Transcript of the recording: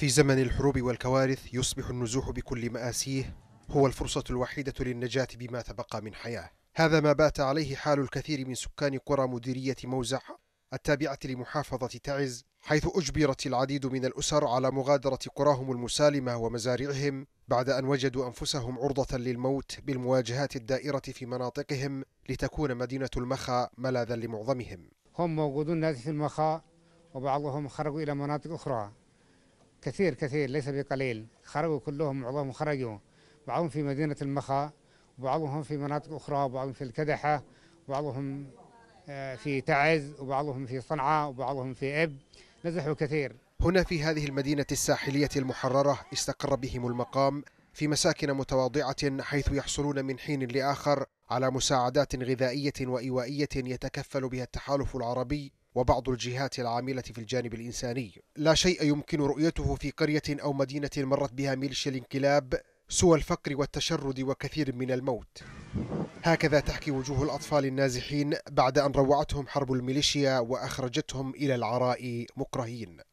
في زمن الحروب والكوارث يصبح النزوح بكل مآسيه هو الفرصة الوحيدة للنجاة بما تبقى من حياة هذا ما بات عليه حال الكثير من سكان قرى مديرية موزع التابعة لمحافظة تعز حيث أجبرت العديد من الأسر على مغادرة قراهم المسالمة ومزارعهم بعد أن وجدوا أنفسهم عرضة للموت بالمواجهات الدائرة في مناطقهم لتكون مدينة المخا ملاذا لمعظمهم هم موجودون لازم المخا وبعضهم خرجوا إلى مناطق أخرى كثير كثير ليس بقليل خرجوا كلهم معظمهم خرجوا بعضهم في مدينة المخا وبعضهم في مناطق أخرى وبعضهم في الكدحة وبعضهم آه، في تعز وبعضهم في صنعاء وبعضهم في إب نزحوا كثير هنا في هذه المدينة الساحلية المحررة استقر بهم المقام في مساكن متواضعة حيث يحصلون من حين لآخر على مساعدات غذائية وإيوائية يتكفل بها التحالف العربي وبعض الجهات العاملة في الجانب الإنساني لا شيء يمكن رؤيته في قرية أو مدينة مرت بها ميليشيا الانقلاب سوى الفقر والتشرد وكثير من الموت هكذا تحكي وجوه الأطفال النازحين بعد أن روعتهم حرب الميليشيا وأخرجتهم إلى العراء مكرهين